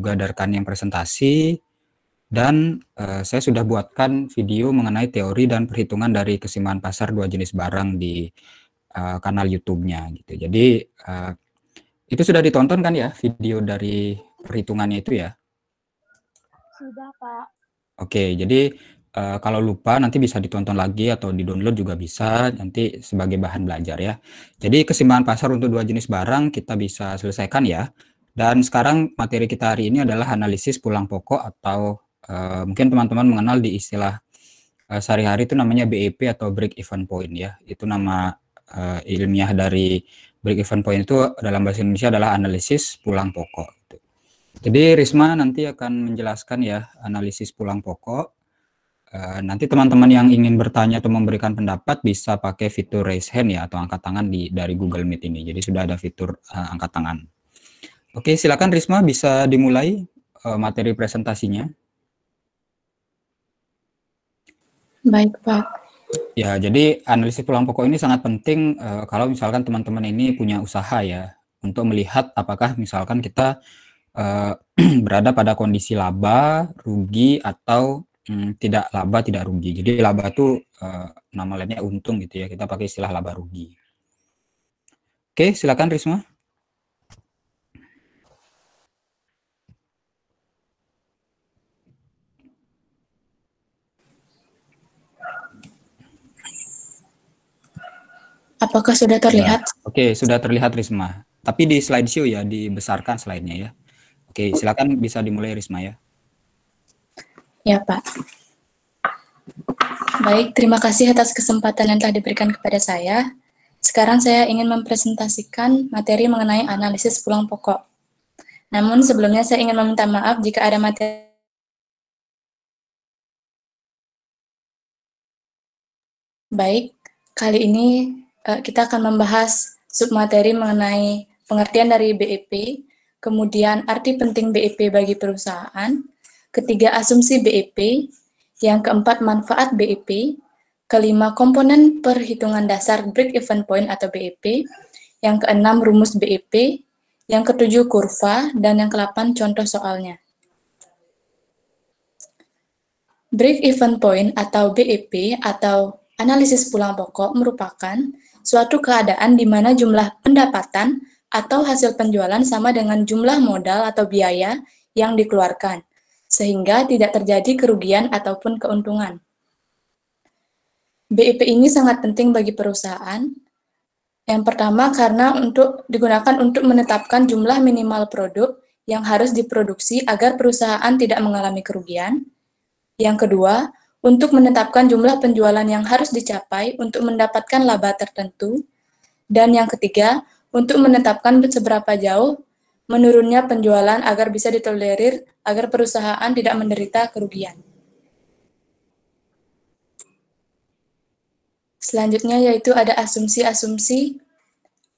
rekan yang presentasi, dan uh, saya sudah buatkan video mengenai teori dan perhitungan dari kesimpangan pasar dua jenis barang di uh, kanal YouTube-nya gitu. Jadi uh, itu sudah ditonton kan ya video dari perhitungannya itu ya? Sudah Pak. Oke, jadi uh, kalau lupa nanti bisa ditonton lagi atau di-download juga bisa nanti sebagai bahan belajar ya. Jadi kesimpangan pasar untuk dua jenis barang kita bisa selesaikan ya dan sekarang materi kita hari ini adalah analisis pulang pokok atau uh, mungkin teman-teman mengenal di istilah uh, sehari-hari itu namanya BEP atau break even point ya. Itu nama uh, ilmiah dari break even point itu dalam bahasa Indonesia adalah analisis pulang pokok. Jadi Risma nanti akan menjelaskan ya analisis pulang pokok. nanti teman-teman yang ingin bertanya atau memberikan pendapat bisa pakai fitur raise hand ya atau angkat tangan di dari Google Meet ini. Jadi sudah ada fitur uh, angkat tangan. Oke, silakan Risma bisa dimulai eh, materi presentasinya. Baik, Pak. Ya, jadi analisis peluang pokok ini sangat penting uh, kalau misalkan teman-teman ini punya usaha ya untuk melihat apakah misalkan kita uh, berada pada kondisi laba, rugi atau um, tidak laba, tidak rugi. Jadi laba itu uh, nama lainnya untung gitu ya. Kita pakai istilah laba rugi. Oke, silakan Risma. Apakah sudah terlihat? Ya. Oke, okay, sudah terlihat Risma. Tapi di slide show ya, dibesarkan slide-nya ya. Oke, okay, silakan bisa dimulai Risma ya. Ya, Pak. Baik, terima kasih atas kesempatan yang telah diberikan kepada saya. Sekarang saya ingin mempresentasikan materi mengenai analisis pulang pokok. Namun sebelumnya saya ingin meminta maaf jika ada materi Baik, kali ini Eh, kita akan membahas submateri mengenai pengertian dari BEP, kemudian arti penting BEP bagi perusahaan, ketiga asumsi BEP, yang keempat manfaat BEP, kelima komponen perhitungan dasar break even point atau BEP, yang keenam rumus BEP, yang ketujuh kurva, dan yang kelapan contoh soalnya. Break even point atau BEP atau analisis pulang pokok merupakan suatu keadaan di mana jumlah pendapatan atau hasil penjualan sama dengan jumlah modal atau biaya yang dikeluarkan, sehingga tidak terjadi kerugian ataupun keuntungan. BIP ini sangat penting bagi perusahaan. Yang pertama karena untuk digunakan untuk menetapkan jumlah minimal produk yang harus diproduksi agar perusahaan tidak mengalami kerugian. Yang kedua, untuk menetapkan jumlah penjualan yang harus dicapai untuk mendapatkan laba tertentu, dan yang ketiga, untuk menetapkan seberapa jauh menurunnya penjualan agar bisa ditolerir agar perusahaan tidak menderita kerugian. Selanjutnya yaitu ada asumsi-asumsi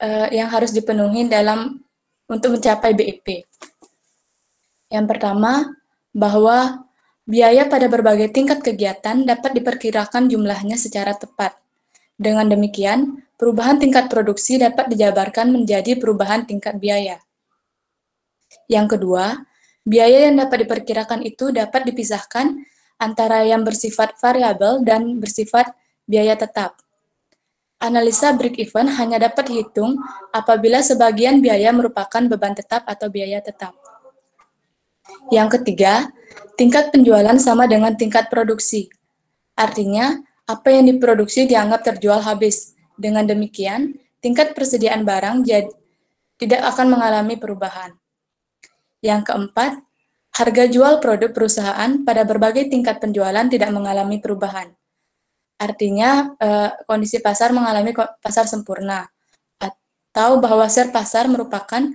uh, yang harus dipenuhi dalam untuk mencapai BIP. Yang pertama, bahwa Biaya pada berbagai tingkat kegiatan dapat diperkirakan jumlahnya secara tepat. Dengan demikian, perubahan tingkat produksi dapat dijabarkan menjadi perubahan tingkat biaya. Yang kedua, biaya yang dapat diperkirakan itu dapat dipisahkan antara yang bersifat variabel dan bersifat biaya tetap. Analisa break even hanya dapat dihitung apabila sebagian biaya merupakan beban tetap atau biaya tetap. Yang ketiga, tingkat penjualan sama dengan tingkat produksi. Artinya, apa yang diproduksi dianggap terjual habis. Dengan demikian, tingkat persediaan barang jadi, tidak akan mengalami perubahan. Yang keempat, harga jual produk perusahaan pada berbagai tingkat penjualan tidak mengalami perubahan. Artinya, eh, kondisi pasar mengalami pasar sempurna, atau bahwa share pasar merupakan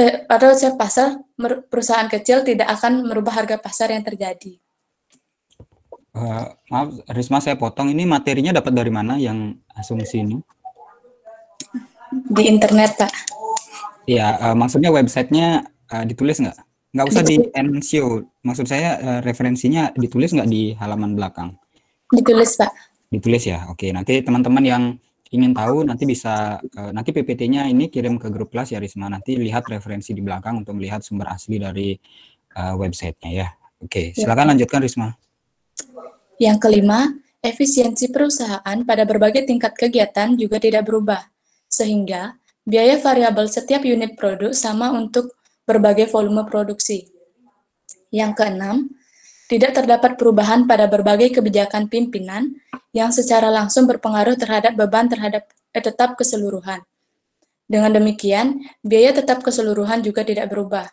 eh, padahal saya pasar perusahaan kecil tidak akan merubah harga pasar yang terjadi. Uh, maaf, Risma saya potong. Ini materinya dapat dari mana yang asumsi ini? Di internet, Pak. Iya, uh, maksudnya websitenya uh, ditulis nggak? Nggak usah di NCO. Maksud saya uh, referensinya ditulis nggak di halaman belakang? Ditulis, Pak. Ditulis ya? Oke, nanti teman-teman yang ingin tahu nanti bisa uh, nanti PPT-nya ini kirim ke grup kelas ya Risma. Nanti lihat referensi di belakang untuk melihat sumber asli dari uh, websitenya ya. Oke, ya. silakan lanjutkan Risma. Yang kelima, efisiensi perusahaan pada berbagai tingkat kegiatan juga tidak berubah. Sehingga biaya variabel setiap unit produk sama untuk berbagai volume produksi. Yang keenam, tidak terdapat perubahan pada berbagai kebijakan pimpinan yang secara langsung berpengaruh terhadap beban terhadap eh, tetap keseluruhan. Dengan demikian, biaya tetap keseluruhan juga tidak berubah.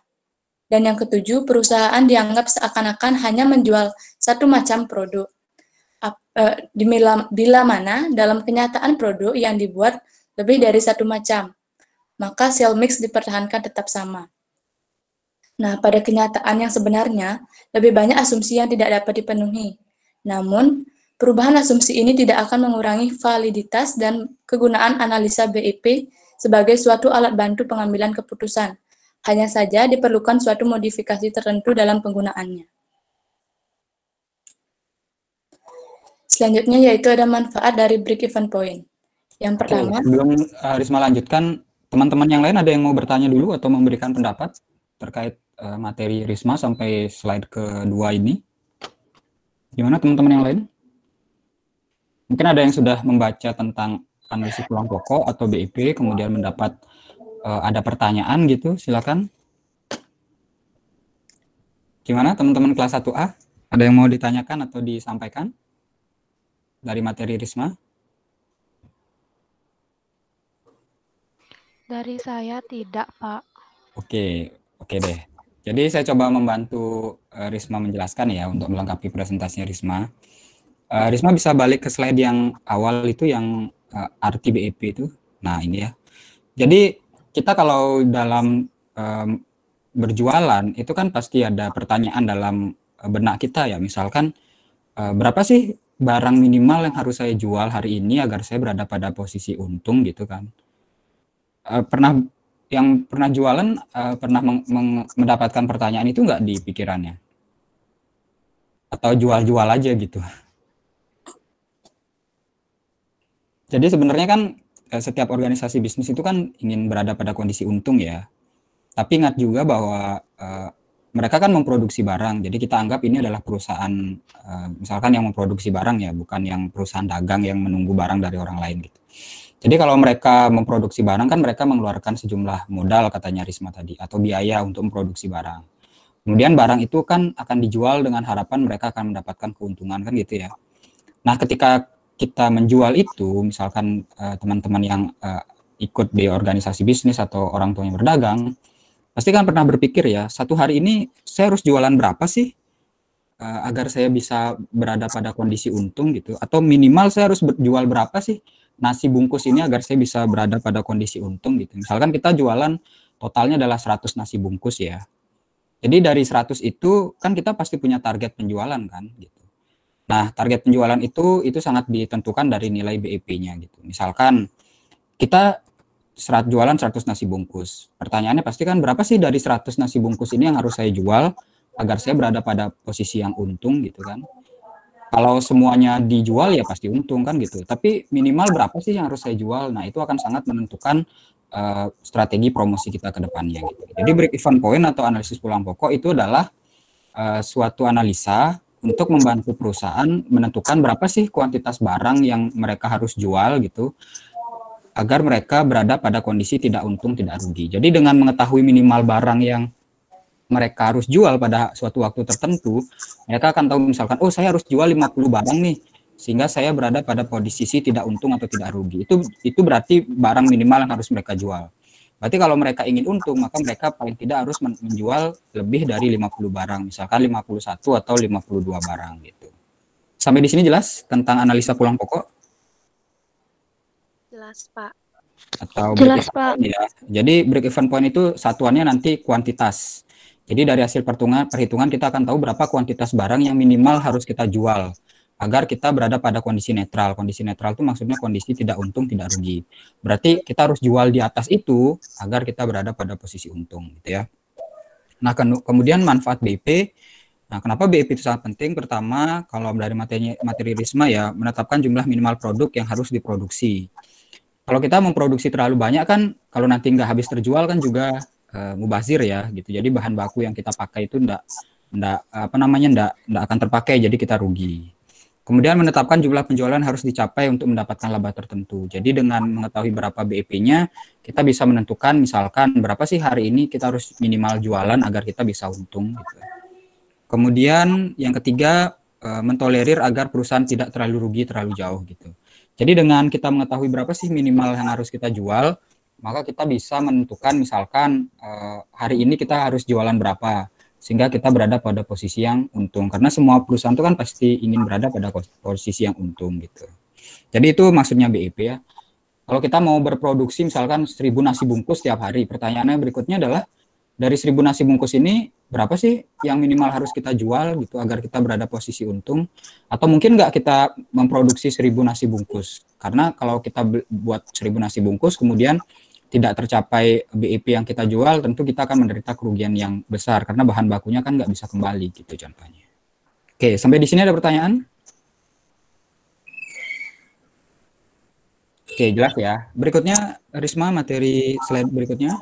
Dan yang ketujuh, perusahaan dianggap seakan-akan hanya menjual satu macam produk. Eh, bila mana dalam kenyataan produk yang dibuat lebih dari satu macam, maka sale mix dipertahankan tetap sama. Nah, pada kenyataan yang sebenarnya, lebih banyak asumsi yang tidak dapat dipenuhi. Namun, perubahan asumsi ini tidak akan mengurangi validitas dan kegunaan analisa BIP sebagai suatu alat bantu pengambilan keputusan. Hanya saja diperlukan suatu modifikasi tertentu dalam penggunaannya. Selanjutnya yaitu ada manfaat dari break even point. Yang pertama, sebelum eh, Risma lanjutkan, teman-teman yang lain ada yang mau bertanya dulu atau memberikan pendapat terkait Eh, materi Risma sampai slide kedua ini. Gimana teman-teman yang lain? Mungkin ada yang sudah membaca tentang analisis peluang pokok atau BIP, kemudian mendapat uh, ada pertanyaan gitu, silakan. Gimana teman-teman kelas 1A? Ada yang mau ditanyakan atau disampaikan dari materi Risma? Dari saya tidak, Pak. Oke, oke deh. Jadi saya coba membantu eh, Risma menjelaskan ya untuk melengkapi presentasinya Risma. Eh, Risma bisa balik ke slide yang awal itu yang eh, RTBEP itu. Nah ini ya. Jadi kita kalau dalam berjualan itu kan pasti ada pertanyaan dalam benak kita ya. Misalkan berapa sih barang minimal yang harus saya jual hari ini agar saya berada pada posisi untung gitu kan. pernah yang pernah jualan uh, pernah meng meng mendapatkan pertanyaan itu nggak di pikirannya? Atau jual-jual aja gitu? Jadi sebenarnya kan eh, setiap organisasi bisnis itu kan ingin berada pada kondisi untung ya. Tapi ingat juga bahwa uh, mereka kan memproduksi barang. Jadi kita anggap ini adalah perusahaan misalkan yang memproduksi barang ya, bukan yang perusahaan dagang yang menunggu barang dari orang lain gitu. Jadi kalau mereka memproduksi barang kan mereka mengeluarkan sejumlah modal katanya Risma tadi atau biaya untuk memproduksi barang. Kemudian barang itu kan akan dijual dengan harapan mereka akan mendapatkan keuntungan kan gitu ya. Nah, ketika kita menjual itu misalkan eh, teman-teman uh, yang uh, ikut di organisasi bisnis atau orang tua yang berdagang, pasti kan pernah berpikir ya, satu hari ini saya harus jualan berapa sih? Eh, agar saya bisa berada pada kondisi untung gitu atau minimal saya harus jual berapa sih nasi bungkus ini agar saya bisa berada pada kondisi untung gitu. Misalkan kita jualan totalnya adalah 100 nasi bungkus ya. Jadi dari 100 itu kan kita pasti punya target penjualan kan gitu. Nah, target penjualan itu itu sangat ditentukan dari nilai BEP-nya gitu. Misalkan kita serat jualan 100 nasi bungkus. Pertanyaannya pasti kan berapa sih dari 100 nasi bungkus ini yang harus saya jual agar saya berada pada posisi yang untung gitu kan kalau semuanya dijual ya pasti untung kan gitu. Tapi minimal berapa sih yang harus saya jual? Nah itu akan sangat menentukan uh, strategi promosi kita ke depannya gitu. Jadi break even point atau analisis pulang pokok itu adalah uh, suatu analisa untuk membantu perusahaan menentukan berapa sih kuantitas barang yang mereka harus jual gitu agar mereka berada pada kondisi tidak untung tidak rugi. Jadi dengan mengetahui minimal barang yang mereka harus jual pada suatu waktu tertentu, mereka akan tahu misalkan, oh saya harus jual 50 barang nih, sehingga saya berada pada posisi tidak untung atau tidak rugi. Itu itu berarti barang minimal yang harus mereka jual. Berarti kalau mereka ingin untung, maka mereka paling tidak harus menjual lebih dari 50 barang, misalkan 51 atau 52 barang gitu. Sampai di sini jelas tentang analisa pulang pokok? Jelas, Pak. Atau jelas, Pak. ya. Jadi break even point itu satuannya nanti kuantitas. Jadi dari hasil perhitungan, kita akan tahu berapa kuantitas barang yang minimal harus kita jual agar kita berada pada kondisi netral. Kondisi netral itu maksudnya kondisi tidak untung, tidak rugi. Berarti kita harus jual di atas itu agar kita berada pada posisi untung gitu ya. Nah, ke kemudian manfaat BP. Nah, kenapa BP itu sangat penting? Pertama, kalau dari materi, materi RISMA ya, menetapkan jumlah minimal produk yang harus diproduksi. Kalau kita memproduksi terlalu banyak kan, kalau nanti nggak habis terjual kan juga Eh, mubazir ya gitu. Jadi bahan baku yang kita pakai itu ndak ndak apa namanya ndak ndak akan terpakai jadi kita rugi. Kemudian menetapkan jumlah penjualan harus dicapai untuk mendapatkan laba tertentu. Jadi dengan mengetahui berapa BEP-nya, kita bisa menentukan misalkan berapa sih hari ini kita harus minimal jualan agar kita bisa untung. Gitu. Kemudian yang ketiga, eh, mentolerir agar perusahaan tidak terlalu rugi terlalu jauh gitu. Jadi dengan kita mengetahui berapa sih minimal yang harus kita jual, maka kita bisa menentukan misalkan uh, hari ini kita harus jualan berapa sehingga kita berada pada posisi yang untung karena semua perusahaan itu kan pasti ingin berada pada posisi yang untung gitu. Jadi itu maksudnya BIP ya. Kalau kita mau berproduksi misalkan seribu nasi bungkus setiap hari, pertanyaannya berikutnya adalah dari seribu nasi bungkus ini berapa sih yang minimal harus kita jual gitu agar kita berada posisi untung atau mungkin nggak kita memproduksi seribu nasi bungkus karena kalau kita buat seribu nasi bungkus kemudian tidak tercapai BIP yang kita jual tentu kita akan menderita kerugian yang besar karena bahan bakunya kan nggak bisa kembali gitu contohnya. Oke, sampai di sini ada pertanyaan? Oke, jelas ya. Berikutnya Risma materi slide berikutnya.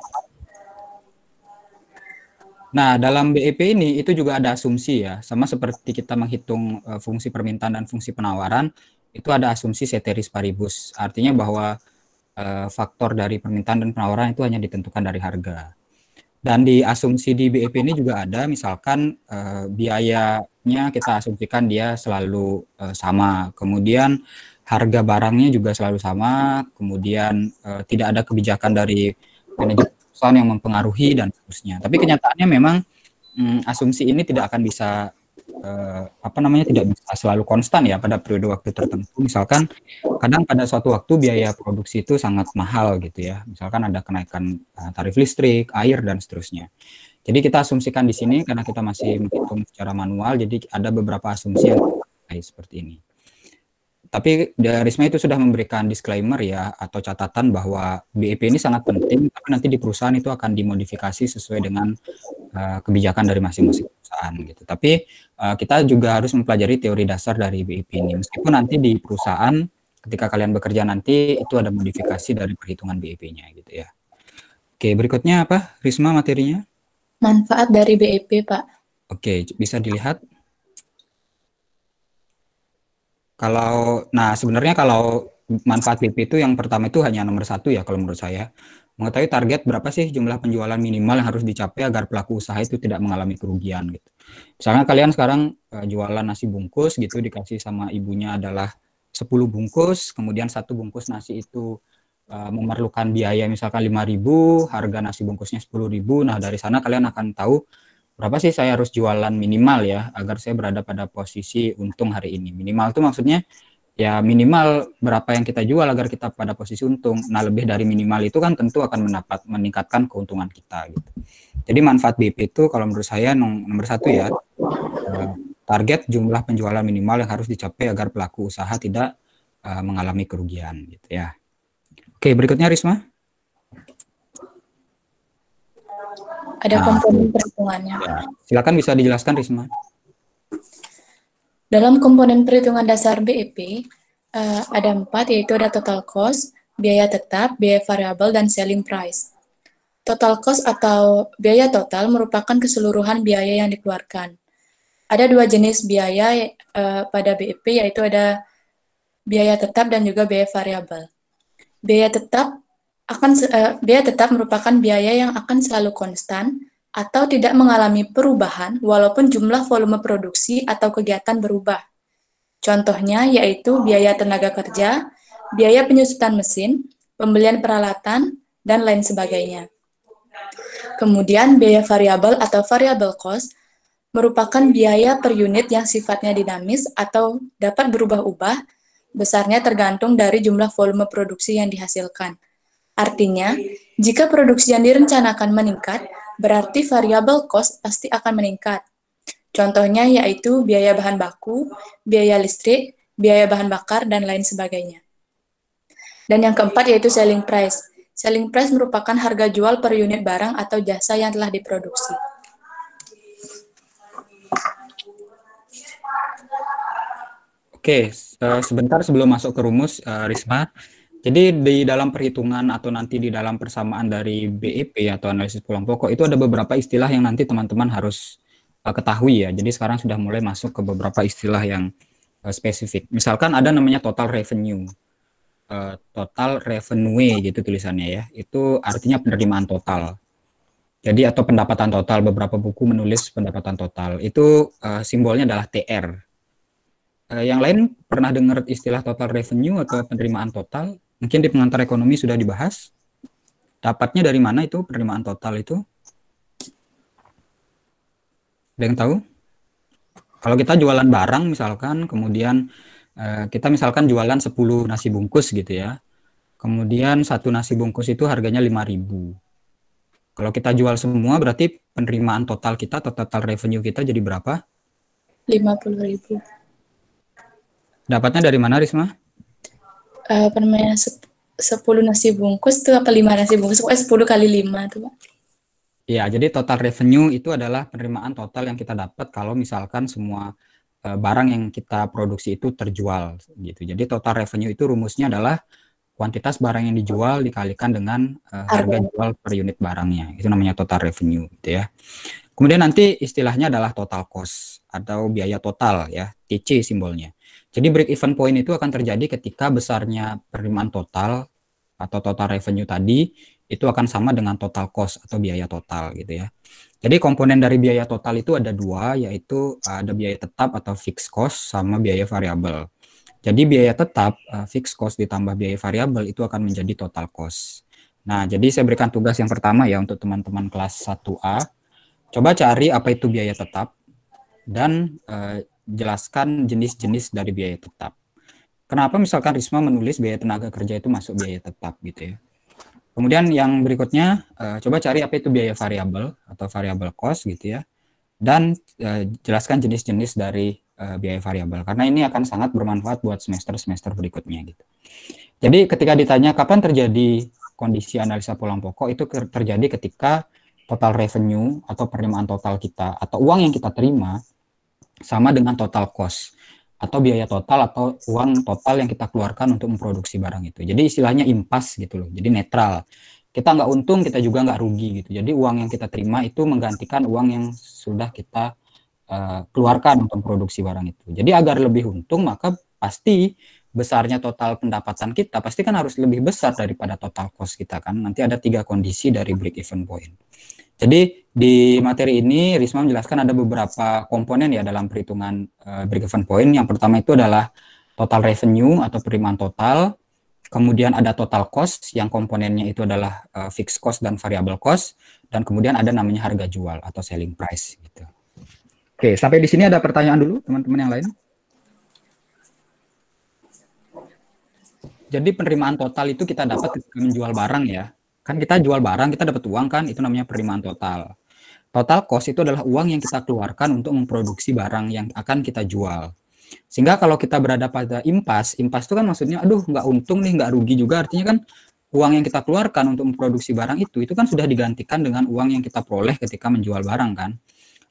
Nah, dalam BEP ini itu juga ada asumsi ya, sama seperti kita menghitung uh, fungsi permintaan dan fungsi penawaran, itu ada asumsi ceteris paribus. Artinya bahwa uh, faktor dari permintaan dan penawaran itu hanya ditentukan dari harga. Dan di asumsi di BEP ini juga ada misalkan uh, biayanya kita asumsikan dia selalu uh, sama. Kemudian harga barangnya juga selalu sama, kemudian uh, tidak ada kebijakan dari manajemen keputusan yang mempengaruhi dan seterusnya. Tapi kenyataannya memang mm, asumsi ini tidak akan bisa eh, apa namanya tidak bisa selalu konstan ya pada periode waktu tertentu. Misalkan kadang pada suatu waktu biaya produksi itu sangat mahal gitu ya. Misalkan ada kenaikan eh, tarif listrik, air dan seterusnya. Jadi kita asumsikan di sini karena kita masih menghitung secara manual, jadi ada beberapa asumsi yang seperti ini. Tapi Risma itu sudah memberikan disclaimer ya atau catatan bahwa BEP ini sangat penting tapi nanti di perusahaan itu akan dimodifikasi sesuai dengan uh, kebijakan dari masing-masing perusahaan gitu. Tapi uh, kita juga harus mempelajari teori dasar dari BEP ini meskipun nanti di perusahaan ketika kalian bekerja nanti itu ada modifikasi dari perhitungan BEP-nya gitu ya. Oke, berikutnya apa Risma materinya? Manfaat dari BEP, Pak. Oke, bisa dilihat. Kalau, nah sebenarnya kalau manfaat BP itu yang pertama itu hanya nomor satu ya kalau menurut saya. Mengetahui target berapa sih jumlah penjualan minimal yang harus dicapai agar pelaku usaha itu tidak mengalami kerugian gitu. Misalnya kalian sekarang uh, jualan nasi bungkus gitu dikasih sama ibunya adalah 10 bungkus, kemudian satu bungkus nasi itu uh, memerlukan biaya misalkan 5.000, harga nasi bungkusnya 10.000. Nah, dari sana kalian akan tahu berapa sih saya harus jualan minimal ya agar saya berada pada posisi untung hari ini. Minimal itu maksudnya ya minimal berapa yang kita jual agar kita pada posisi untung. Nah, lebih dari minimal itu kan tentu akan mendapat meningkatkan keuntungan kita gitu. Jadi manfaat BP itu kalau menurut saya nomor satu ya eh, target jumlah penjualan minimal yang harus dicapai agar pelaku usaha tidak eh, mengalami kerugian gitu ya. Oke, berikutnya Risma. Ada ah, komponen iya. perhitungannya. Ya. Silakan bisa dijelaskan Risma. Dalam komponen perhitungan dasar BEP uh, eh, ada empat yaitu ada total cost, biaya tetap, biaya variabel, dan selling price. Total cost atau biaya total merupakan keseluruhan biaya yang dikeluarkan. Ada dua jenis biaya uh, pada BEP yaitu ada biaya tetap dan juga biaya variabel. Biaya tetap akan uh, dia tetap merupakan biaya yang akan selalu konstan atau tidak mengalami perubahan walaupun jumlah volume produksi atau kegiatan berubah. Contohnya yaitu biaya tenaga kerja, biaya penyusutan mesin, pembelian peralatan, dan lain sebagainya. Kemudian biaya variabel atau variable cost merupakan biaya per unit yang sifatnya dinamis atau dapat berubah-ubah, besarnya tergantung dari jumlah volume produksi yang dihasilkan. Artinya, jika produksi yang direncanakan meningkat, berarti variabel cost pasti akan meningkat. Contohnya yaitu biaya bahan baku, biaya listrik, biaya bahan bakar, dan lain sebagainya. Dan yang keempat yaitu selling price. Selling price merupakan harga jual per unit barang atau jasa yang telah diproduksi. Oke, eh, sebentar sebelum masuk ke rumus, eh, Risma, jadi di dalam perhitungan atau nanti di dalam persamaan dari BEP atau analisis pulang pokok itu ada beberapa istilah yang nanti teman-teman harus uh, ketahui ya. Jadi sekarang sudah mulai masuk ke beberapa istilah yang uh, spesifik. Misalkan ada namanya total revenue. Uh, total revenue gitu tulisannya ya. Itu artinya penerimaan total. Jadi atau pendapatan total beberapa buku menulis pendapatan total itu uh, simbolnya adalah TR. Uh, yang lain pernah dengar istilah total revenue atau penerimaan total? Mungkin di pengantar ekonomi sudah dibahas. Dapatnya dari mana itu penerimaan total itu? Ada yang tahu? Kalau kita jualan barang misalkan, kemudian eh, kita misalkan jualan 10 nasi bungkus gitu ya. Kemudian satu nasi bungkus itu harganya 5000 kalau kita jual semua berarti penerimaan total kita atau total revenue kita jadi berapa? 50000 Dapatnya dari mana Risma? Eh, apa permainan sep- nasi bungkus tuh apa lima nasi bungkus? Pokoknya sepuluh kali lima tuh Pak. Ya, jadi total revenue itu adalah penerimaan total yang kita dapat kalau misalkan semua eh, barang yang kita produksi itu terjual gitu. Jadi total revenue itu rumusnya adalah kuantitas barang yang dijual dikalikan dengan uh, harga jual per unit barangnya. Itu namanya total revenue gitu ya. Kemudian nanti istilahnya adalah total cost atau biaya total ya, TC simbolnya. Jadi break even point itu akan terjadi ketika besarnya penerimaan total atau total revenue tadi itu akan sama dengan total cost atau biaya total gitu ya. Jadi komponen dari biaya total itu ada dua, yaitu eh, ada biaya tetap atau fixed cost sama biaya variabel. Jadi biaya tetap, uh, fixed cost ditambah biaya variabel itu akan menjadi total cost. Nah, jadi saya berikan tugas yang pertama ya untuk teman-teman kelas 1A. Coba cari apa itu biaya tetap dan uh, jelaskan jenis-jenis dari biaya tetap. Kenapa misalkan Risma menulis biaya tenaga kerja itu masuk biaya tetap gitu ya. Kemudian yang berikutnya, uh, coba cari apa itu biaya variabel atau variabel cost gitu ya. Dan uh, jelaskan jenis-jenis dari uh, biaya variabel karena ini akan sangat bermanfaat buat semester-semester berikutnya gitu. Jadi ketika ditanya kapan terjadi kondisi analisa pulang pokok itu terjadi ketika total revenue atau penerimaan total kita atau uang yang kita terima sama dengan total cost atau biaya total atau uang total yang kita keluarkan untuk memproduksi barang itu. Jadi istilahnya impas gitu loh. Jadi netral. Kita nggak untung, kita juga nggak rugi gitu. Jadi uang yang kita terima itu menggantikan uang yang sudah kita uh, keluarkan untuk memproduksi barang itu. Jadi agar lebih untung maka pasti besarnya total pendapatan kita pasti kan harus lebih besar daripada total cost kita kan. Nanti ada tiga kondisi dari break even point. Jadi di materi ini Risma menjelaskan ada beberapa komponen ya dalam perhitungan uh, break even point. Yang pertama itu adalah total revenue atau penerimaan total. Kemudian ada total cost yang komponennya itu adalah uh, fixed cost dan variable cost dan kemudian ada namanya harga jual atau selling price gitu. Oke, sampai di sini ada pertanyaan dulu teman-teman yang lain? Jadi penerimaan total itu kita dapat menjual barang ya. Kan kita jual barang, kita dapat uang kan, itu namanya penerimaan total. Total cost itu adalah uang yang kita keluarkan untuk memproduksi barang yang akan kita jual. Sehingga kalau kita berada pada impas, impas itu kan maksudnya, aduh nggak untung nih, nggak rugi juga. Artinya kan uang yang kita keluarkan untuk memproduksi barang itu, itu kan sudah digantikan dengan uang yang kita peroleh ketika menjual barang kan.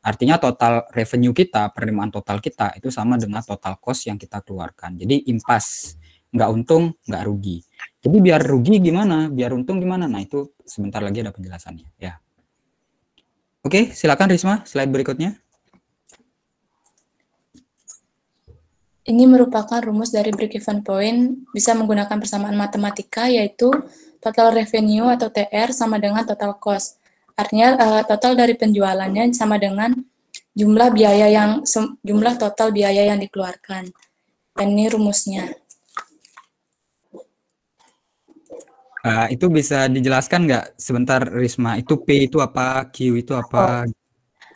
Artinya total revenue kita, penerimaan total kita itu sama dengan total cost yang kita keluarkan. Jadi impas nggak untung nggak rugi jadi biar rugi gimana biar untung gimana nah itu sebentar lagi ada penjelasannya ya oke silakan Risma slide berikutnya Ini merupakan rumus dari break-even point, bisa menggunakan persamaan matematika, yaitu total revenue atau TR sama dengan total cost. Artinya eh, total dari penjualannya sama dengan jumlah biaya yang jumlah total biaya yang dikeluarkan. Dan ini rumusnya. Uh, itu bisa dijelaskan nggak sebentar Risma? Itu P itu apa, Q itu apa?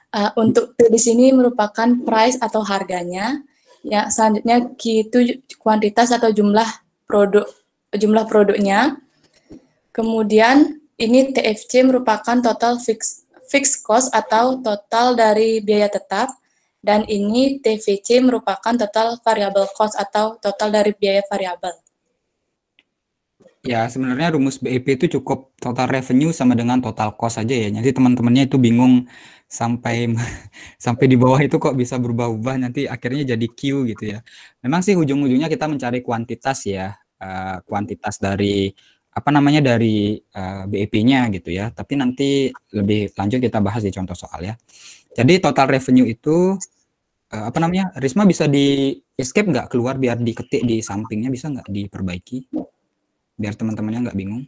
Uh, untuk P di sini merupakan price atau harganya. Ya, selanjutnya Q itu kuantitas atau jumlah produk jumlah produknya. Kemudian ini TFC merupakan total fix fixed cost atau total dari biaya tetap dan ini TVC merupakan total variable cost atau total dari biaya variabel. Ya, sebenarnya rumus BEP itu cukup total revenue sama dengan total cost saja ya. Nanti teman-temannya itu bingung sampai sampai di bawah itu kok bisa berubah-ubah nanti akhirnya jadi Q gitu ya. Memang sih ujung-ujungnya kita mencari kuantitas ya, uh, kuantitas dari apa namanya dari uh, eh, BEP-nya gitu ya. Tapi nanti lebih lanjut kita bahas di contoh soal ya. Jadi total revenue itu uh, apa namanya? Risma bisa di escape nggak keluar biar diketik di sampingnya bisa nggak diperbaiki? biar teman-temannya nggak bingung.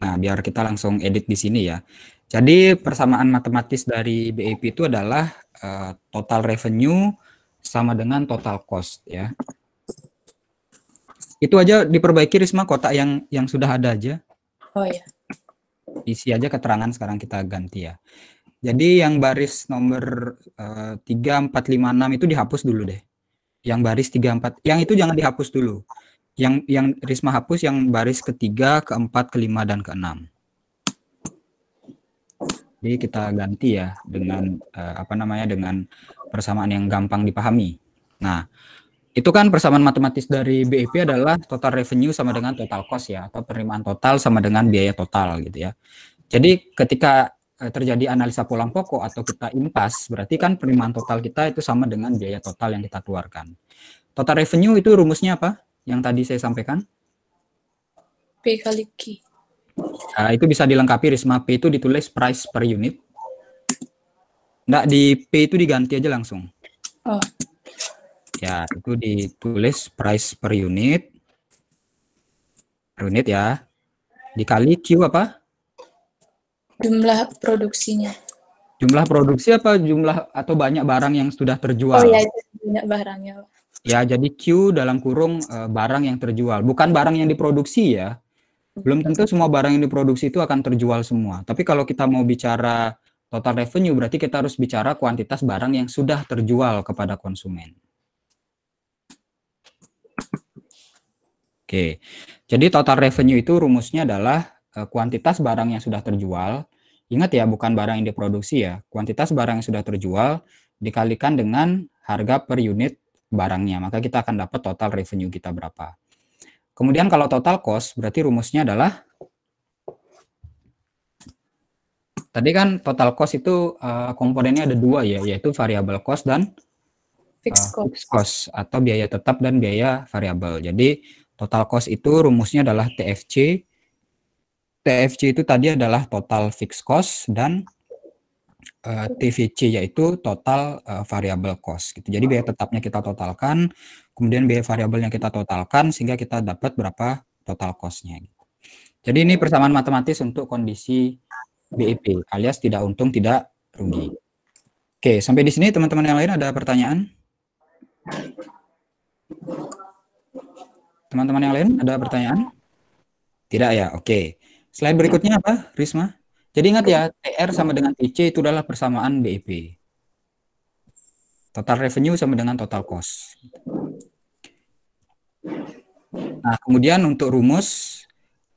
Nah, biar kita langsung edit di sini ya. Jadi persamaan matematis dari BEP itu adalah uh, total revenue sama dengan total cost ya. Itu aja diperbaiki Risma kotak yang yang sudah ada aja. Oh ya. Isi aja keterangan sekarang kita ganti ya. Jadi yang baris nomor uh, eh, 3456 itu dihapus dulu deh yang baris 34 yang itu jangan dihapus dulu yang yang Risma hapus yang baris ketiga keempat kelima dan keenam jadi kita ganti ya dengan uh, apa namanya dengan persamaan yang gampang dipahami nah itu kan persamaan matematis dari BEP adalah total revenue sama dengan total cost ya atau penerimaan total sama dengan biaya total gitu ya jadi ketika Eh, terjadi analisa pulang pokok atau kita impas, berarti kan penerimaan total kita itu sama dengan biaya total yang kita keluarkan. Total revenue itu rumusnya apa? Yang tadi saya sampaikan? P kali Q. Nah, itu bisa dilengkapi Risma. P itu ditulis price per unit. Nggak, di P itu diganti aja langsung. Oh. Ya, itu ditulis price per unit. Per unit ya. Dikali Q apa? jumlah produksinya jumlah produksi apa jumlah atau banyak barang yang sudah terjual oh ya banyak barangnya ya jadi Q dalam kurung uh, barang yang terjual bukan barang yang diproduksi ya belum tentu semua barang yang diproduksi itu akan terjual semua tapi kalau kita mau bicara total revenue berarti kita harus bicara kuantitas barang yang sudah terjual kepada konsumen Oke, jadi total revenue itu rumusnya adalah Eh, kuantitas barang yang sudah terjual, ingat ya bukan barang yang diproduksi ya, kuantitas barang yang sudah terjual dikalikan dengan harga per unit barangnya, maka kita akan dapat total revenue kita berapa. Kemudian kalau total cost, berarti rumusnya adalah tadi kan total cost itu uh, komponennya ada dua ya, yaitu variable cost dan eh, fixed cost. Uh, fixed cost atau biaya tetap dan biaya variabel. Jadi total cost itu rumusnya adalah TFC TFC itu tadi adalah total fixed cost dan uh, eh, TVC yaitu total uh, variable cost. Gitu. Jadi biaya tetapnya kita totalkan, kemudian biaya variabelnya kita totalkan sehingga kita dapat berapa total costnya. Gitu. Jadi ini persamaan matematis untuk kondisi BEP alias tidak untung tidak rugi. Oke sampai di sini teman-teman yang lain ada pertanyaan? Teman-teman yang lain ada pertanyaan? Tidak ya, oke. Slide berikutnya apa, Risma? Jadi ingat ya, TR sama dengan TC itu adalah persamaan BEP. Total revenue sama dengan total cost. Nah, kemudian untuk rumus,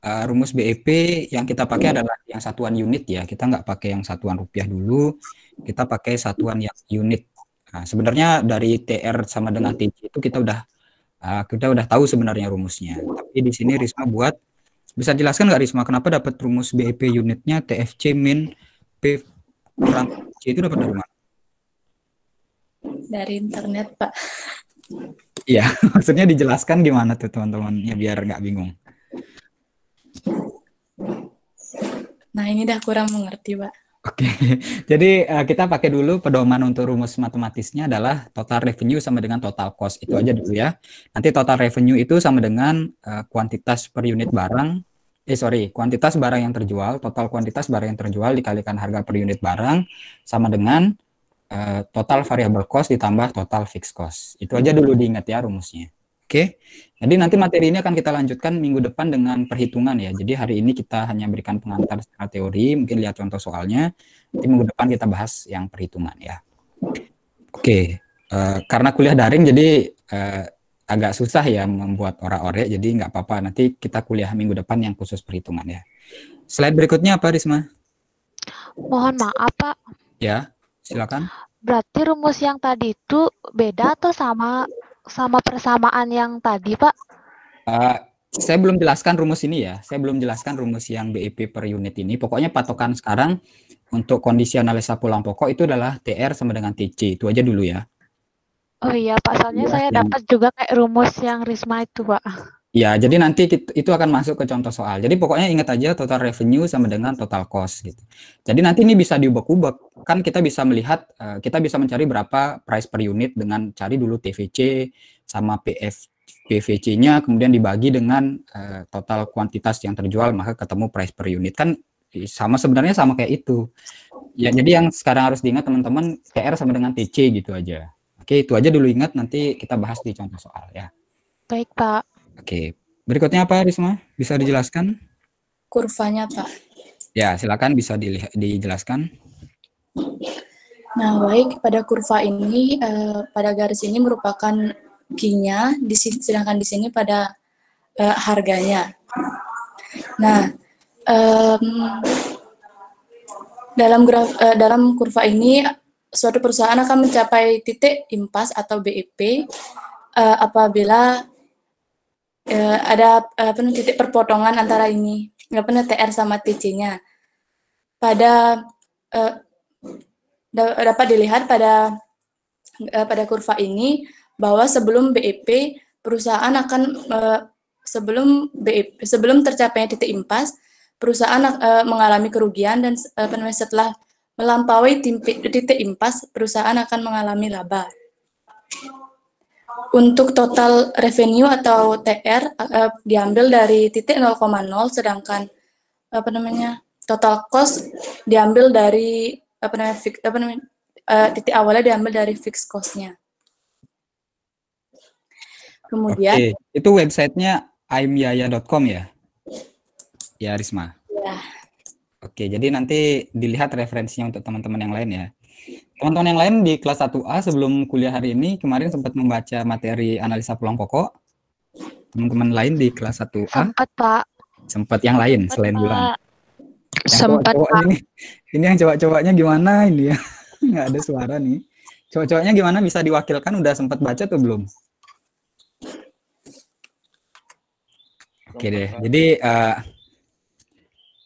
uh, rumus BEP yang kita pakai adalah yang satuan unit ya. Kita nggak pakai yang satuan rupiah dulu, kita pakai satuan yang unit. Nah, sebenarnya dari TR sama dengan TC itu kita udah uh, kita udah tahu sebenarnya rumusnya. Tapi di sini Risma buat bisa jelaskan nggak Risma kenapa dapat rumus BEP unitnya TFC min P kurang C itu dapat dari mana? Dari internet Pak. Iya, maksudnya dijelaskan gimana tuh teman-teman ya biar nggak bingung. Nah ini dah kurang mengerti Pak. Oke, jadi eh, kita pakai dulu pedoman untuk rumus matematisnya adalah total revenue sama dengan total cost itu aja dulu ya. Nanti total revenue itu sama dengan eh, kuantitas per unit barang, eh sorry, kuantitas barang yang terjual, total kuantitas barang yang terjual dikalikan harga per unit barang sama dengan eh, total variable cost ditambah total fixed cost. Itu aja dulu diingat ya rumusnya. Oke. Jadi nanti materi ini akan kita lanjutkan minggu depan dengan perhitungan ya. Jadi hari ini kita hanya berikan pengantar secara teori, mungkin lihat contoh soalnya. Nanti minggu depan kita bahas yang perhitungan ya. Oke, uh, karena kuliah daring jadi uh, agak susah ya membuat ora-ore, jadi nggak apa-apa. Nanti kita kuliah minggu depan yang khusus perhitungan ya. Slide berikutnya apa Risma? Mohon maaf Pak. Ya, silakan. Berarti rumus yang tadi itu beda atau sama sama persamaan yang tadi, Pak? Uh, saya belum jelaskan rumus ini ya. Saya belum jelaskan rumus yang BEP per unit ini. Pokoknya patokan sekarang untuk kondisi analisa pulang pokok itu adalah TR sama dengan TC. Itu aja dulu ya. Oh iya, Pak. Soalnya ya, saya yang... dapat juga kayak rumus yang Risma itu, Pak. Ya, jadi nanti itu akan masuk ke contoh soal. Jadi pokoknya ingat aja total revenue sama dengan total cost gitu. Jadi nanti ini bisa diubah-ubah. Kan kita bisa melihat, eh, kita bisa mencari berapa price per unit dengan cari dulu TVC sama PF, PVC-nya, kemudian dibagi dengan eh, total kuantitas yang terjual, maka ketemu price per unit. Kan sama sebenarnya sama kayak itu. Ya, jadi yang sekarang harus diingat teman-teman, TR sama dengan TC gitu aja. Oke, itu aja dulu ingat, nanti kita bahas di contoh soal ya. Baik, Pak. Oke. Berikutnya apa Risma? Bisa dijelaskan? Kurvanya Pak. Ya, silakan bisa dijelaskan. Nah, baik pada kurva ini eh, pada garis ini merupakan G-nya, sedangkan di sini pada eh, harganya. Nah, um, dalam graf, eh, dalam kurva ini suatu perusahaan akan mencapai titik impas atau BEP eh, apabila uh, ada eh, apa uh, titik perpotongan antara ini nggak pernah TR sama TC-nya. Pada uh, dapat dilihat pada uh, pada kurva ini bahwa sebelum BEP perusahaan akan uh, sebelum BEP sebelum tercapainya titik impas perusahaan uh, mengalami kerugian dan uh, setelah melampaui titik impas perusahaan akan mengalami laba. Untuk total revenue atau TR uh, eh, diambil dari titik 0,0 sedangkan apa namanya? total cost diambil dari apa namanya? Fix, apa namanya? Uh, titik awalnya diambil dari fixed costnya. Kemudian Oke. itu websitenya imyaya.com ya? Ya, Risma. Ya. Oke, jadi nanti dilihat referensinya untuk teman-teman yang lain ya. Tonton teman yang lain di kelas 1A sebelum kuliah hari ini kemarin sempat membaca materi analisa peluang pokok. Teman-teman lain di kelas 1A? Sempat, Pak. Sempat yang lain sempat, selain bulan. sempat, Pak. Ini, ini yang cowok-cowoknya gimana ini ya? Nggak ada suara nih. Cowok-cowoknya gimana bisa diwakilkan? Udah sempat baca tuh belum? Oke deh. Jadi uh,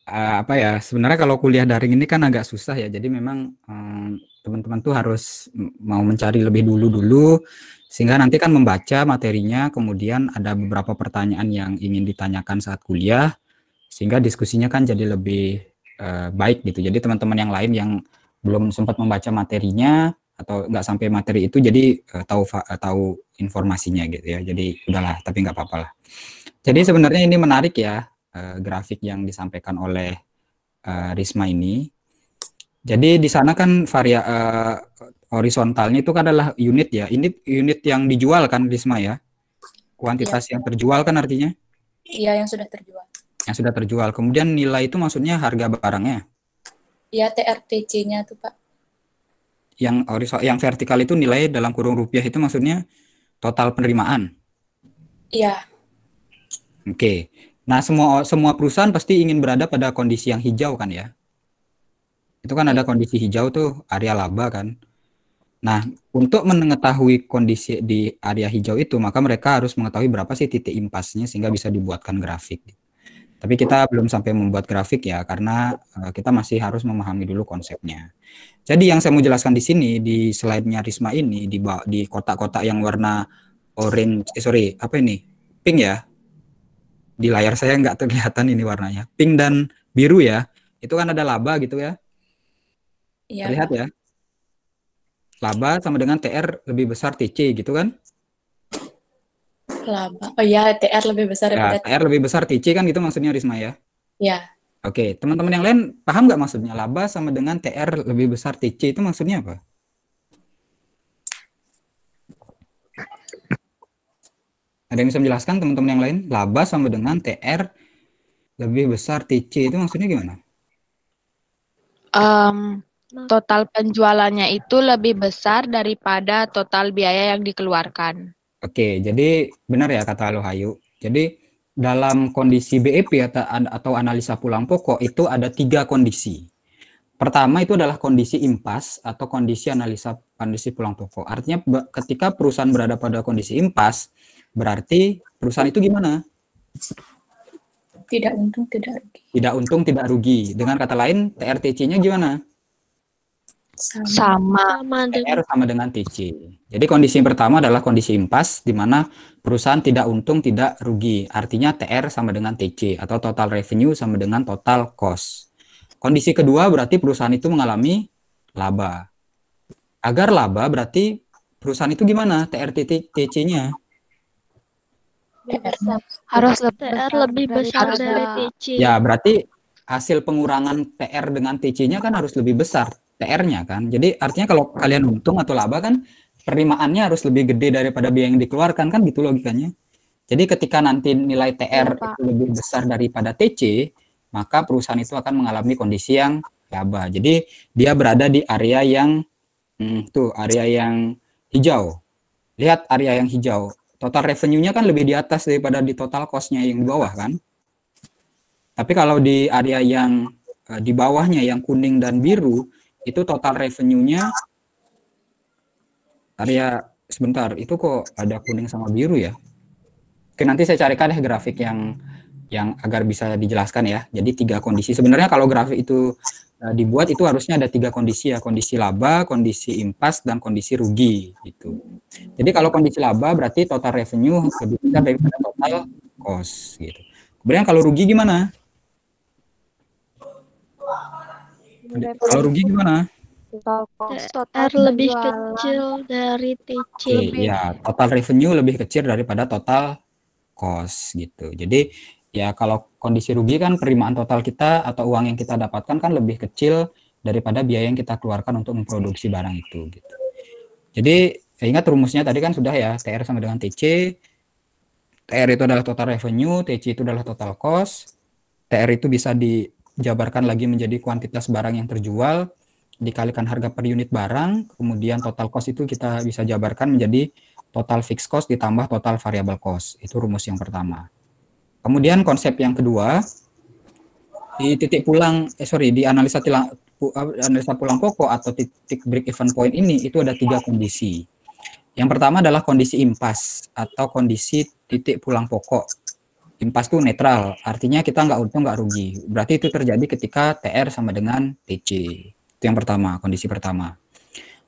uh, apa ya? Sebenarnya kalau kuliah daring ini kan agak susah ya. Jadi memang um, teman-teman tuh harus mau mencari lebih dulu-dulu sehingga nanti kan membaca materinya kemudian ada beberapa pertanyaan yang ingin ditanyakan saat kuliah sehingga diskusinya kan jadi lebih uh, baik gitu. Jadi teman-teman yang lain yang belum sempat membaca materinya atau nggak sampai materi itu jadi uh, tahu uh, tahu informasinya gitu ya. Jadi udahlah tapi nggak apa-apa lah. Jadi sebenarnya ini menarik ya uh, grafik yang disampaikan oleh uh, Risma ini jadi di sana kan varia uh, horizontalnya itu kan adalah unit ya. Ini unit yang dijual kan Risma ya. Kuantitas ya. yang terjual kan artinya? Iya, yang sudah terjual. Yang sudah terjual. Kemudian nilai itu maksudnya harga barangnya? Iya, TRTC-nya tuh, Pak. Yang horizontal yang vertikal itu nilai dalam kurung rupiah itu maksudnya total penerimaan. Iya. Oke. Okay. Nah, semua semua perusahaan pasti ingin berada pada kondisi yang hijau kan ya? Itu kan ada kondisi hijau tuh area laba kan. Nah, untuk mengetahui kondisi di area hijau itu, maka mereka harus mengetahui berapa sih titik impasnya sehingga bisa dibuatkan grafik. Tapi kita belum sampai membuat grafik ya, karena eh, kita masih harus memahami dulu konsepnya. Jadi yang saya mau jelaskan di sini di slide-nya Risma ini di di kotak-kotak yang warna orange, eh, sorry, apa ini? Pink ya. Di layar saya nggak terlihatan ini warnanya. Pink dan biru ya. Itu kan ada laba gitu ya. Ya. Terlihat ya. Laba sama dengan TR lebih besar TC gitu kan? Laba. Oh iya, TR lebih besar ya, daripada TR lebih besar TC kan gitu maksudnya Risma ya? Iya. Oke, teman-teman yang lain paham nggak maksudnya laba sama dengan TR lebih besar TC itu maksudnya apa? Ada yang bisa menjelaskan teman-teman yang lain? Laba sama dengan TR lebih besar TC itu maksudnya gimana? Um, Nah. total penjualannya itu lebih besar daripada total biaya yang dikeluarkan. Oke, jadi benar ya kata lo Hayu. Jadi dalam kondisi BEP ya, atau analisa pulang pokok itu ada tiga kondisi. Pertama itu adalah kondisi impas atau kondisi analisa kondisi pulang pokok. Artinya ketika perusahaan berada pada kondisi impas, berarti perusahaan itu gimana? Tidak untung, tidak rugi. Tidak untung, tidak rugi. Dengan kata lain, TRTC-nya gimana? sama sama dengan, sama dengan TC. Jadi kondisi yang pertama adalah kondisi impas di mana perusahaan tidak untung tidak rugi. Artinya TR sama dengan TC atau total revenue sama dengan total cost. Kondisi kedua berarti perusahaan itu mengalami laba. Agar laba berarti perusahaan itu gimana TR TC-nya? harus TR lebih besar dari TC. Ya, berarti hasil pengurangan TR dengan TC-nya kan harus lebih besar tr nya kan. Jadi artinya kalau kalian untung atau laba kan penerimaannya harus lebih gede daripada biaya yang dikeluarkan kan gitu logikanya. Jadi ketika nanti nilai TR ya, itu lebih besar daripada TC, maka perusahaan itu akan mengalami kondisi yang laba. Jadi dia berada di area yang hmm, tuh area yang hijau. Lihat area yang hijau. Total revenue-nya kan lebih di atas daripada di total cost-nya yang di bawah kan. Tapi kalau di area yang eh, di bawahnya yang kuning dan biru, itu total revenue-nya Arya sebentar itu kok ada kuning sama biru ya Oke nanti saya carikan deh grafik yang yang agar bisa dijelaskan ya jadi tiga kondisi sebenarnya kalau grafik itu eh, dibuat itu harusnya ada tiga kondisi ya kondisi laba kondisi impas dan kondisi rugi gitu jadi kalau kondisi laba berarti total revenue lebih besar daripada total cost gitu kemudian kalau rugi gimana Iya, kalau iya. rugi gimana? Eh, total lebih kecil dari TC. Okay, ya, total revenue lebih kecil daripada total cost gitu. Jadi ya kalau kondisi rugi kan penerimaan total kita atau uang yang kita dapatkan kan lebih kecil daripada biaya yang kita keluarkan untuk memproduksi barang itu gitu. Jadi ingat rumusnya tadi kan sudah ya TR sama dengan TC. TR itu adalah total revenue, TC itu adalah total cost. TR itu bisa di jabarkan lagi menjadi kuantitas barang yang terjual, dikalikan harga per unit barang, kemudian total cost itu kita bisa jabarkan menjadi total fixed cost ditambah total variable cost. Itu rumus yang pertama. Kemudian konsep yang kedua, di titik pulang, eh sorry, di analisa tilang, eh, analisa pulang pokok atau titik break even point ini itu ada tiga kondisi. Yang pertama adalah kondisi impas atau kondisi titik pulang pokok impas tuh netral, artinya kita nggak untung nggak rugi. Berarti itu terjadi ketika TR sama dengan TC. Itu yang pertama, kondisi pertama.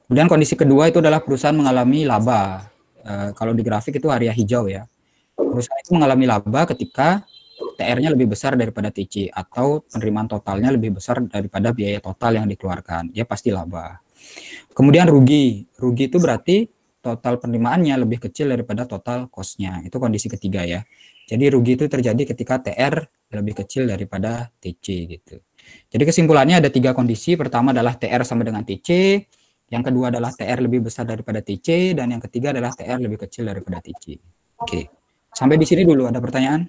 Kemudian kondisi kedua itu adalah perusahaan mengalami laba. E, kalau di grafik itu area hijau ya. Perusahaan itu mengalami laba ketika TR-nya lebih besar daripada TC atau penerimaan totalnya lebih besar daripada biaya total yang dikeluarkan. Dia pasti laba. Kemudian rugi. Rugi itu berarti total penerimaannya lebih kecil daripada total cost Itu kondisi ketiga ya. Jadi rugi itu terjadi ketika TR lebih kecil daripada TC gitu. Jadi kesimpulannya ada tiga kondisi. Pertama adalah TR sama dengan TC. Yang kedua adalah TR lebih besar daripada TC. Dan yang ketiga adalah TR lebih kecil daripada TC. Oke. Sampai di sini dulu. Ada pertanyaan?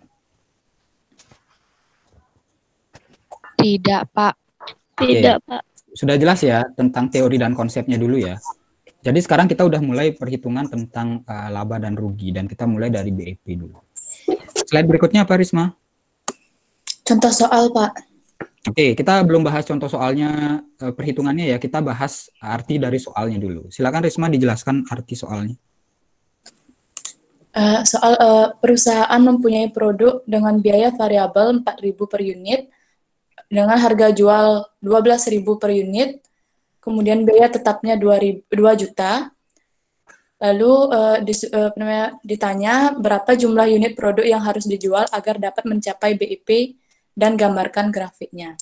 Tidak, Pak. Tidak, Pak. Sudah jelas ya tentang teori dan konsepnya dulu ya. Jadi sekarang kita udah mulai perhitungan tentang uh, laba dan rugi. Dan kita mulai dari BEP dulu. Slide berikutnya apa Risma? Contoh soal Pak. Oke, kita belum bahas contoh soalnya e, perhitungannya ya, kita bahas arti dari soalnya dulu. Silakan Risma dijelaskan arti soalnya. Uh, soal uh, perusahaan mempunyai produk dengan biaya variabel 4.000 per unit dengan harga jual 12.000 per unit, kemudian biaya tetapnya 2, 2 juta, Lalu uh, eh, di, uh, eh, namanya, ditanya berapa jumlah unit produk yang harus dijual agar dapat mencapai BIP dan gambarkan grafiknya.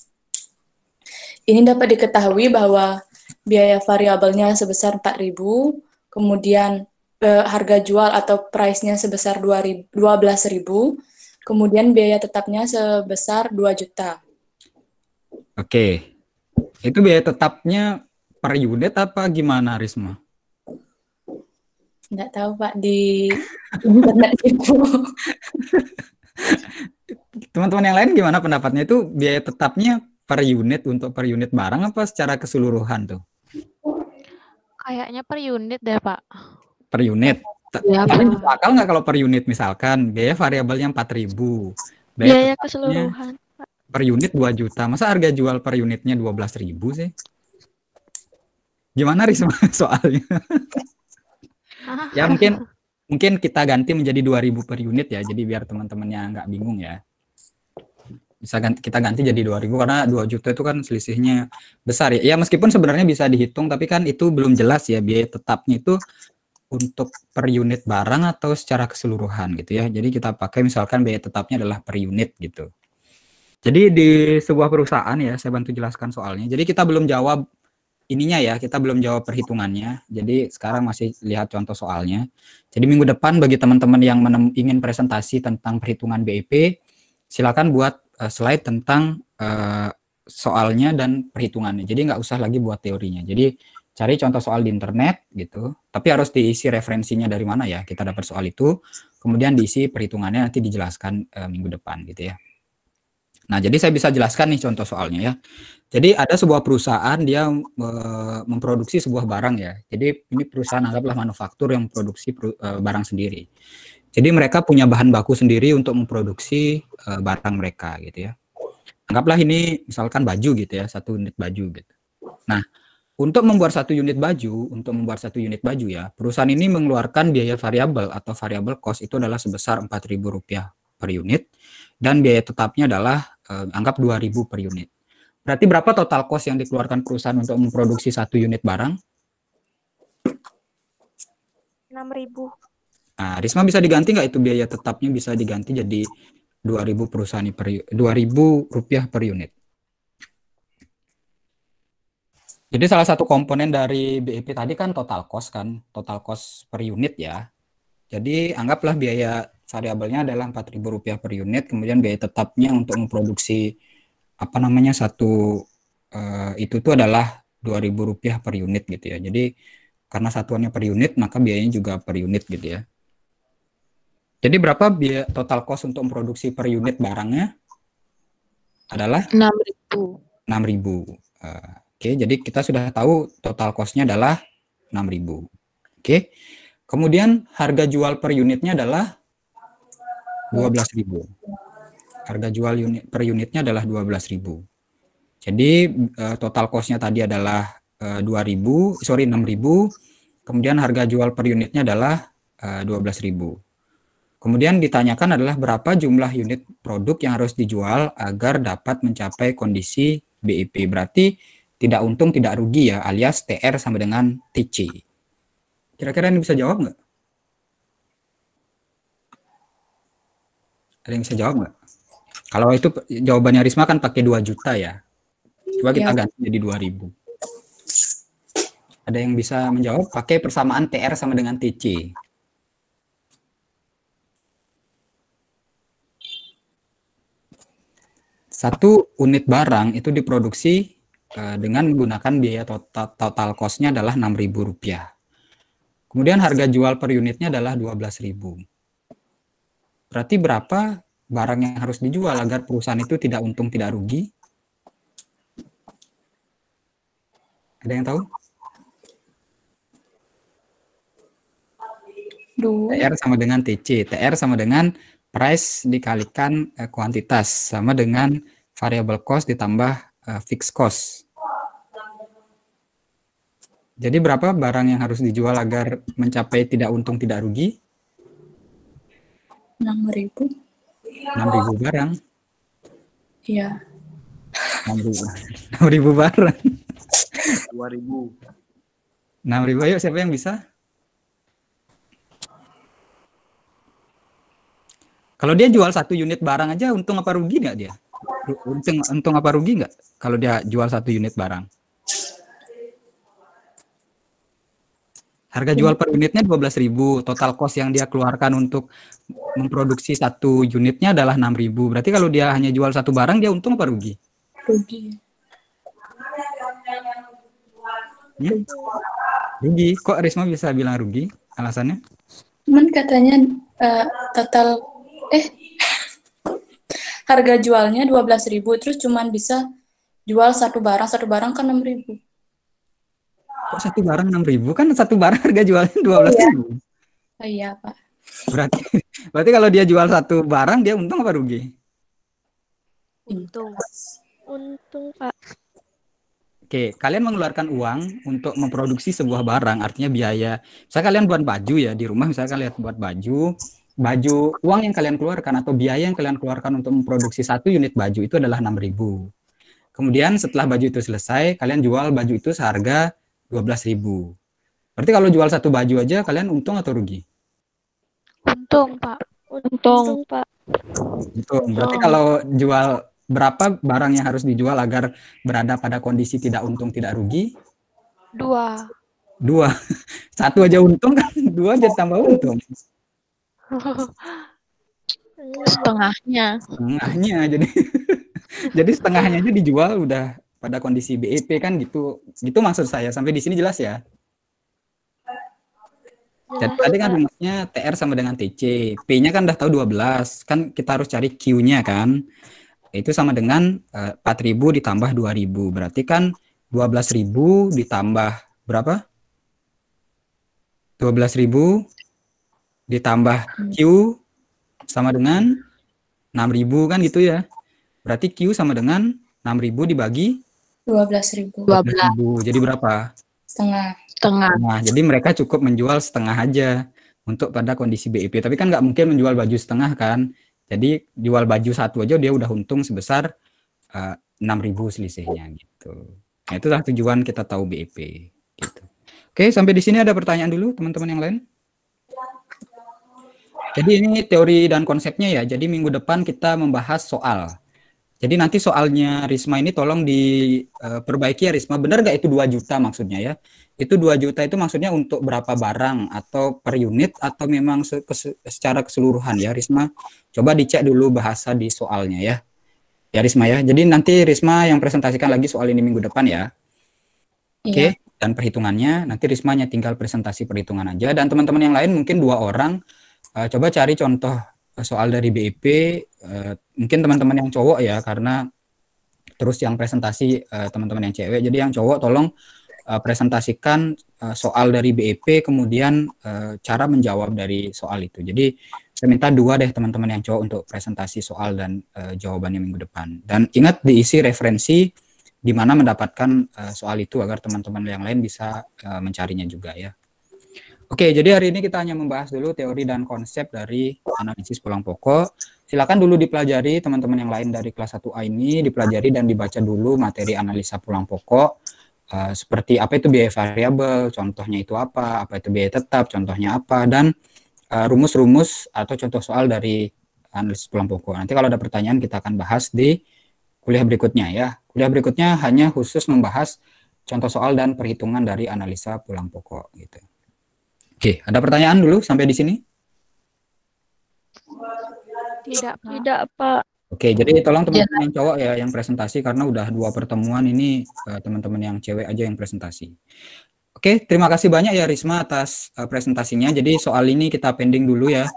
Ini dapat diketahui bahwa biaya variabelnya sebesar 4.000, kemudian uh, harga jual atau price-nya sebesar 12.000, kemudian biaya tetapnya sebesar 2 juta. Oke. Itu biaya tetapnya per unit apa gimana, Risma? Nggak tahu Pak di Teman-teman yang lain gimana pendapatnya itu biaya tetapnya per unit untuk per unit barang apa secara keseluruhan tuh? Kayaknya per unit deh Pak. Per unit. Ya, kalau akal nggak kalau per unit misalkan biaya variabelnya 4000 biaya, biaya keseluruhan per unit 2 juta masa harga jual per unitnya ribu sih gimana Risma soalnya ya mungkin mungkin kita ganti menjadi 2000 per unit ya. Jadi biar teman-temannya nggak bingung ya. Bisa ganti, kita ganti jadi 2000 karena 2 juta itu kan selisihnya besar ya. Ya meskipun sebenarnya bisa dihitung tapi kan itu belum jelas ya biaya tetapnya itu untuk per unit barang atau secara keseluruhan gitu ya. Jadi kita pakai misalkan biaya tetapnya adalah per unit gitu. Jadi di sebuah perusahaan ya, saya bantu jelaskan soalnya. Jadi kita belum jawab ininya ya, kita belum jawab perhitungannya. Jadi sekarang masih lihat contoh soalnya. Jadi minggu depan bagi teman-teman yang ingin presentasi tentang perhitungan BEP, silakan buat uh, slide tentang uh, soalnya dan perhitungannya. Jadi nggak usah lagi buat teorinya. Jadi cari contoh soal di internet gitu, tapi harus diisi referensinya dari mana ya kita dapat soal itu, kemudian diisi perhitungannya nanti dijelaskan uh, minggu depan gitu ya. Nah, jadi saya bisa jelaskan nih contoh soalnya ya. Jadi ada sebuah perusahaan dia memproduksi sebuah barang ya. Jadi ini perusahaan anggaplah manufaktur yang memproduksi eh, barang sendiri. Jadi mereka punya bahan baku sendiri untuk memproduksi eh, barang mereka gitu ya. Anggaplah ini misalkan baju gitu ya, satu unit baju gitu. Nah, untuk membuat satu unit baju, untuk membuat satu unit baju ya, perusahaan ini mengeluarkan biaya variabel atau variabel cost itu adalah sebesar Rp4.000 per unit dan biaya tetapnya adalah eh, anggap anggap 2.000 per unit. Berarti berapa total cost yang dikeluarkan perusahaan untuk memproduksi satu unit barang? 6.000. Nah, Risma bisa diganti nggak itu biaya tetapnya bisa diganti jadi 2.000 perusahaan per 2.000 rupiah per unit. Jadi salah satu komponen dari BEP tadi kan total cost kan, total cost per unit ya. Jadi anggaplah biaya variabelnya adalah rp rupiah per unit, kemudian biaya tetapnya untuk memproduksi apa namanya satu uh, itu tuh adalah ribu rupiah per unit gitu ya. Jadi karena satuannya per unit maka biayanya juga per unit gitu ya. Jadi berapa biaya total cost untuk memproduksi per unit barangnya? Adalah enam ribu ribu Uh, Oke, okay, jadi kita sudah tahu total costnya adalah enam ribu Oke. Okay. Kemudian harga jual per unitnya adalah dua belas ribu Harga jual unit, per unitnya adalah 12.000. Jadi uh, total cost-nya tadi adalah uh, eh, 2.000, sorry 6.000. Kemudian harga jual per unitnya adalah uh, eh, 12.000. Kemudian ditanyakan adalah berapa jumlah unit produk yang harus dijual agar dapat mencapai kondisi BIP. Berarti tidak untung tidak rugi ya alias TR sama dengan TC. Kira-kira ini bisa jawab nggak? Ada yang bisa jawab nggak? Kalau itu jawabannya Risma kan pakai 2 juta ya. Coba kita ya. ganti jadi ribu. Ada yang bisa menjawab? Pakai persamaan TR sama dengan TC. Satu unit barang itu diproduksi eh, dengan menggunakan biaya total, total cost-nya adalah Rp6.000. Kemudian harga jual per unitnya adalah Rp12.000. Berarti berapa barang yang harus dijual agar perusahaan itu tidak untung tidak rugi? Ada yang tahu? Duh. TR sama dengan TC. TR sama dengan price dikalikan eh, kuantitas sama dengan variable cost ditambah eh, fixed cost. Jadi berapa barang yang harus dijual agar mencapai tidak untung tidak rugi? 6000 enam ribu barang. Iya. enam ribu, enam ribu barang. dua ribu, enam ribu ayo siapa yang bisa? Kalau dia jual satu unit barang aja untung apa rugi nggak dia? Untung, untung apa rugi nggak? Kalau dia jual satu unit barang? Harga jual per unitnya 12.000, total cost yang dia keluarkan untuk memproduksi satu unitnya adalah 6.000. Berarti kalau dia hanya jual satu barang dia untung apa rugi? Rugi. Hmm? Rugi. Kok Risma bisa bilang rugi? Alasannya? Cuman katanya uh, total eh harga jualnya 12.000 terus cuman bisa jual satu barang satu barang kan 6.000 kok satu barang enam ribu kan satu barang harga jualnya iya. dua belas ribu oh, iya pak berarti berarti kalau dia jual satu barang dia untung apa rugi untung untung pak Oke, kalian mengeluarkan uang untuk memproduksi sebuah barang, artinya biaya. Misalnya kalian buat baju ya di rumah, misalnya kalian buat baju, baju uang yang kalian keluarkan atau biaya yang kalian keluarkan untuk memproduksi satu unit baju itu adalah 6.000. Kemudian setelah baju itu selesai, kalian jual baju itu seharga 12.000. Berarti kalau jual satu baju aja kalian untung atau rugi? Untung, Pak. Untung, untung Pak. Itu Berarti kalau jual berapa barang yang harus dijual agar berada pada kondisi tidak untung tidak rugi? Dua. Dua. Satu aja untung kan, dua aja tambah untung. Setengahnya. Setengahnya jadi. jadi setengahnya aja dijual udah pada kondisi BEP kan gitu. Gitu maksud saya. Sampai di sini jelas ya? Jadi ya, tadi kan rumusnya TR sama dengan TC. P-nya kan udah tahu 12. Kan kita harus cari Q-nya kan. Itu sama dengan uh, eh, 4000 ditambah 2000. Berarti kan 12000 ditambah berapa? 12000 ditambah Q sama dengan 6000 kan gitu ya. Berarti Q sama dengan 6000 dibagi dua belas ribu. Dua belas ribu. Jadi berapa? Setengah. Setengah. Nah, jadi mereka cukup menjual setengah aja untuk pada kondisi BIP. Tapi kan nggak mungkin menjual baju setengah kan. Jadi jual baju satu aja dia udah untung sebesar eh, enam uh, ribu selisihnya gitu. Nah, itulah tujuan kita tahu BIP. Gitu. Oke, sampai di sini ada pertanyaan dulu teman-teman yang lain. Jadi ini teori dan konsepnya ya. Jadi minggu depan kita membahas soal. Jadi nanti soalnya Risma ini tolong diperbaiki eh, ya Risma. Benar nggak itu 2 juta maksudnya ya? Itu 2 juta itu maksudnya untuk berapa barang atau per unit atau memang secara keseluruhan ya Risma? Coba dicek dulu bahasa di soalnya ya. Ya Risma ya. Jadi nanti Risma yang presentasikan lagi soal ini minggu depan ya. Oke. Okay? Iya. Dan perhitungannya nanti Risma Rismanya tinggal presentasi perhitungan aja dan teman-teman yang lain mungkin dua orang uh, coba cari contoh Eh, soal dari BIP eh, mungkin teman-teman yang cowok ya karena terus yang presentasi eh, teman-teman yang cewek jadi yang cowok tolong presentasikan soal dari BIP kemudian cara menjawab dari soal itu jadi saya minta dua deh teman-teman yang cowok untuk presentasi soal dan jawabannya minggu depan dan ingat diisi referensi di mana mendapatkan soal itu agar teman-teman yang lain bisa mencarinya juga ya Oke, jadi hari ini kita hanya membahas dulu teori dan konsep dari analisis pulang pokok. Silakan dulu dipelajari teman-teman yang lain dari kelas 1A ini dipelajari dan dibaca dulu materi analisa pulang pokok. Uh, seperti apa itu biaya variabel, contohnya itu apa, apa itu biaya tetap, contohnya apa, dan eh, rumus-rumus uh, atau contoh soal dari analisis pulang pokok. Nanti kalau ada pertanyaan kita akan bahas di kuliah berikutnya ya. Kuliah berikutnya hanya khusus membahas contoh soal dan perhitungan dari analisa pulang pokok gitu. Oke, ada pertanyaan dulu sampai di sini? Tidak, Pak. Tidak, Pak. Oke, jadi tolong iya. teman-teman yang cowok ya yang presentasi karena udah dua pertemuan ini eh, teman-teman yang cewek aja yang presentasi. Oke, terima kasih banyak ya Risma atas uh, presentasinya. Jadi soal ini kita pending dulu ya.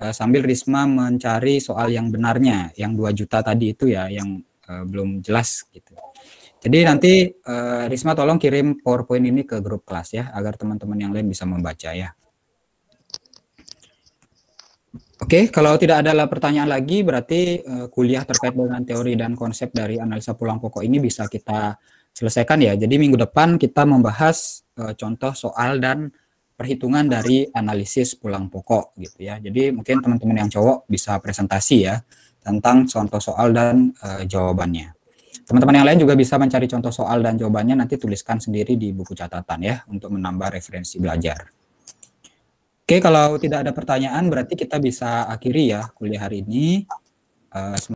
Uh, sambil Risma mencari soal yang benarnya, yang 2 juta tadi itu ya yang uh, belum jelas gitu. Jadi nanti uh, Risma tolong kirim PowerPoint ini ke grup kelas ya, agar teman-teman yang lain bisa membaca ya. Oke, kalau tidak ada pertanyaan lagi, berarti uh, kuliah terkait dengan teori dan konsep dari analisa pulang pokok ini bisa kita selesaikan ya. Jadi minggu depan kita membahas uh, contoh soal dan perhitungan dari analisis pulang pokok gitu ya. Jadi mungkin teman-teman yang cowok bisa presentasi ya tentang contoh soal dan uh, jawabannya. Teman-teman yang lain juga bisa mencari contoh soal dan jawabannya nanti tuliskan sendiri di buku catatan ya untuk menambah referensi belajar. Oke, kalau tidak ada pertanyaan berarti kita bisa akhiri ya kuliah hari ini. Uh,